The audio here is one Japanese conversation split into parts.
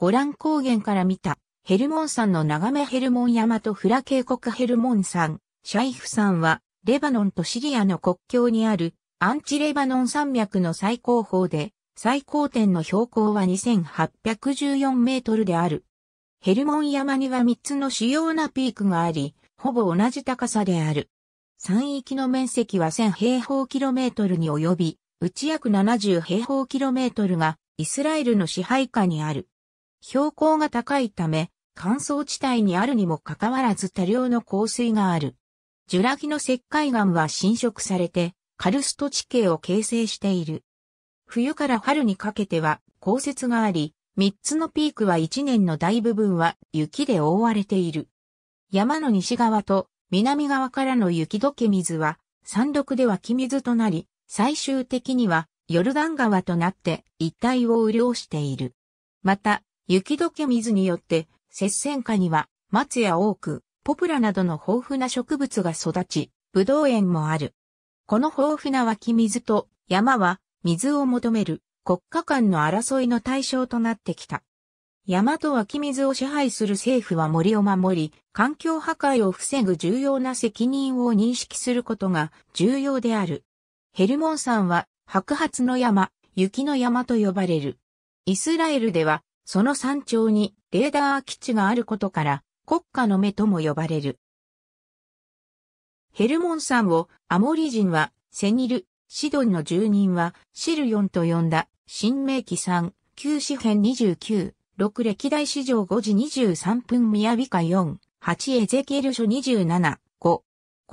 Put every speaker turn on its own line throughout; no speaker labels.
ゴラン高原から見た、ヘルモン山の眺めヘルモン山とフラ渓谷ヘルモン山、シャイフ山は、レバノンとシリアの国境にある、アンチレバノン山脈の最高峰で、最高点の標高は2814メートルである。ヘルモン山には3つの主要なピークがあり、ほぼ同じ高さである。山域の面積は1000平方キロメートルに及び、うち約70平方キロメートルがイスラエルの支配下にある。標高が高いため、乾燥地帯にあるにもかかわらず多量の降水がある。ジュラギの石灰岩は浸食されて、カルスト地形を形成している。冬から春にかけては降雪があり、三つのピークは一年の大部分は雪で覆われている。山の西側と南側からの雪解け水は山麓では木水となり、最終的にはヨルダン川となって一帯を潤している。また、雪解け水によって雪戦下には松や多く、ポプラなどの豊富な植物が育ち、ぶどう園もある。この豊富な湧き水と山は水を求める国家間の争いの対象となってきた。山と湧き水を支配する政府は森を守り、環境破壊を防ぐ重要な責任を認識することが重要である。ヘルモン山は白髪の山、雪の山と呼ばれる。イスラエルではその山頂にレーダー基地があることから国家の目とも呼ばれる。ヘルモン山をアモリ人はセニル、シドンの住人はシルヨンと呼んだ新明記3、旧詩編29、6歴代史上5時23分宮尾下4、8エゼケル書27、5。こ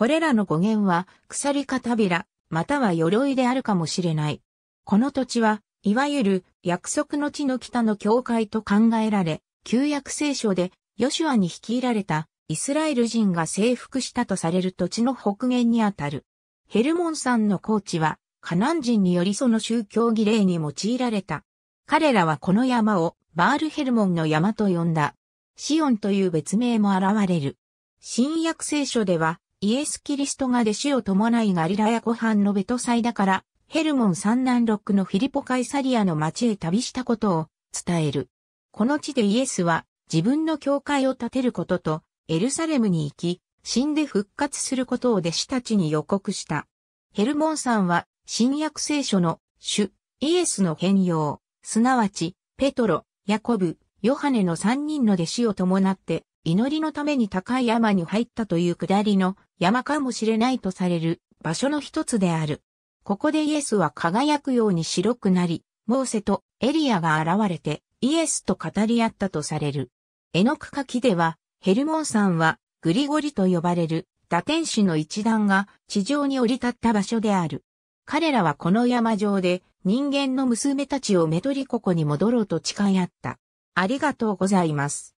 れらの語源は鎖かたびら、または鎧であるかもしれない。この土地はいわゆる約束の地の北の教会と考えられ、旧約聖書でヨシュアに率いられたイスラエル人が征服したとされる土地の北限にあたる。ヘルモンさんの高地は、カナン人によりその宗教儀礼に用いられた。彼らはこの山をバールヘルモンの山と呼んだ。シオンという別名も現れる。新約聖書では、イエス・キリストが弟子を伴いガリラヤ湖畔のベトサイダからヘルモン三男ロックのフィリポカイサリアの町へ旅したことを伝える。この地でイエスは自分の教会を建てることとエルサレムに行き、死んで復活することを弟子たちに予告した。ヘルモンさんは新約聖書の主イエスの変容、すなわちペトロ、ヤコブ、ヨハネの三人の弟子を伴って祈りのために高い山に入ったという下りの山かもしれないとされる場所の一つである。ここでイエスは輝くように白くなり、モーセとエリアが現れてイエスと語り合ったとされる。絵の区画記では、ヘルモンさんはグリゴリと呼ばれる打天使の一団が地上に降り立った場所である。彼らはこの山上で人間の娘たちをメトリココに戻ろうと誓い合った。ありがとうございます。